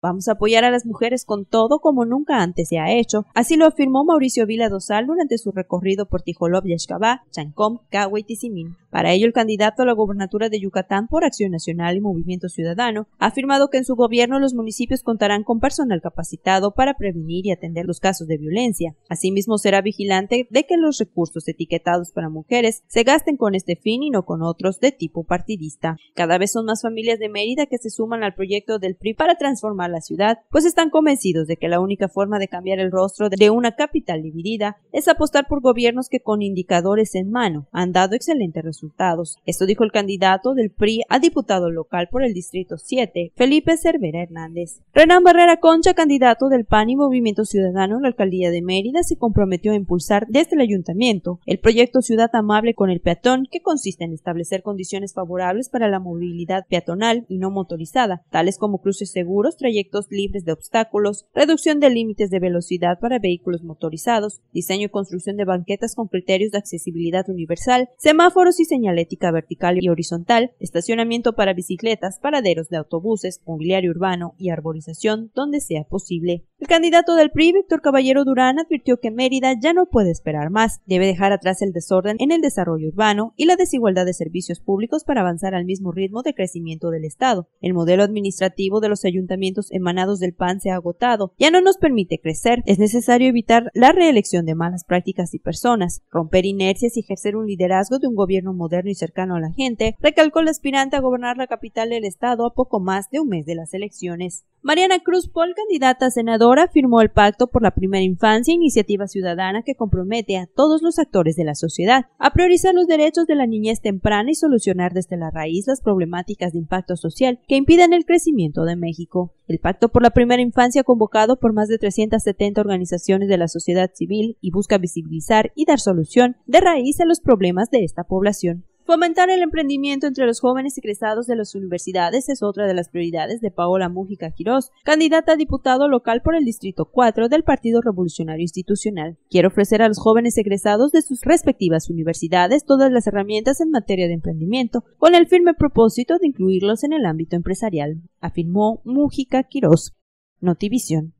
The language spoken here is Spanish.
Vamos a apoyar a las mujeres con todo como nunca antes se ha hecho. Así lo afirmó Mauricio Vila Dosal durante su recorrido por Tijolov y Chancom, Cahuay y Tizimín. Para ello, el candidato a la gobernatura de Yucatán por Acción Nacional y Movimiento Ciudadano ha afirmado que en su gobierno los municipios contarán con personal capacitado para prevenir y atender los casos de violencia. Asimismo, será vigilante de que los recursos etiquetados para mujeres se gasten con este fin y no con otros de tipo partidista. Cada vez son más familias de Mérida que se suman al proyecto del PRI para transformar la ciudad, pues están convencidos de que la única forma de cambiar el rostro de una capital dividida es apostar por gobiernos que con indicadores en mano han dado excelentes resultados. Esto dijo el candidato del PRI a diputado local por el Distrito 7, Felipe Cervera Hernández. Renan Barrera Concha, candidato del PAN y Movimiento Ciudadano en la Alcaldía de Mérida, se comprometió a impulsar desde el ayuntamiento el proyecto Ciudad Amable con el Peatón, que consiste en establecer condiciones favorables para la movilidad peatonal y no motorizada, tales como cruces seguros, trayectos proyectos libres de obstáculos, reducción de límites de velocidad para vehículos motorizados, diseño y construcción de banquetas con criterios de accesibilidad universal, semáforos y señalética vertical y horizontal, estacionamiento para bicicletas, paraderos de autobuses, mobiliario urbano y arborización donde sea posible. El candidato del PRI, Víctor Caballero Durán, advirtió que Mérida ya no puede esperar más, debe dejar atrás el desorden en el desarrollo urbano y la desigualdad de servicios públicos para avanzar al mismo ritmo de crecimiento del Estado. El modelo administrativo de los ayuntamientos emanados del PAN se ha agotado, ya no nos permite crecer, es necesario evitar la reelección de malas prácticas y personas, romper inercias y ejercer un liderazgo de un gobierno moderno y cercano a la gente, recalcó el aspirante a gobernar la capital del Estado a poco más de un mes de las elecciones. Mariana Cruz Paul, candidata a senador Ahora firmó el Pacto por la Primera Infancia, iniciativa ciudadana que compromete a todos los actores de la sociedad a priorizar los derechos de la niñez temprana y solucionar desde la raíz las problemáticas de impacto social que impiden el crecimiento de México. El Pacto por la Primera Infancia, convocado por más de 370 organizaciones de la sociedad civil y busca visibilizar y dar solución de raíz a los problemas de esta población. Fomentar el emprendimiento entre los jóvenes egresados de las universidades es otra de las prioridades de Paola Mujica Quirós, candidata a diputado local por el Distrito 4 del Partido Revolucionario Institucional. Quiero ofrecer a los jóvenes egresados de sus respectivas universidades todas las herramientas en materia de emprendimiento, con el firme propósito de incluirlos en el ámbito empresarial, afirmó Mujica Quirós. Notivisión.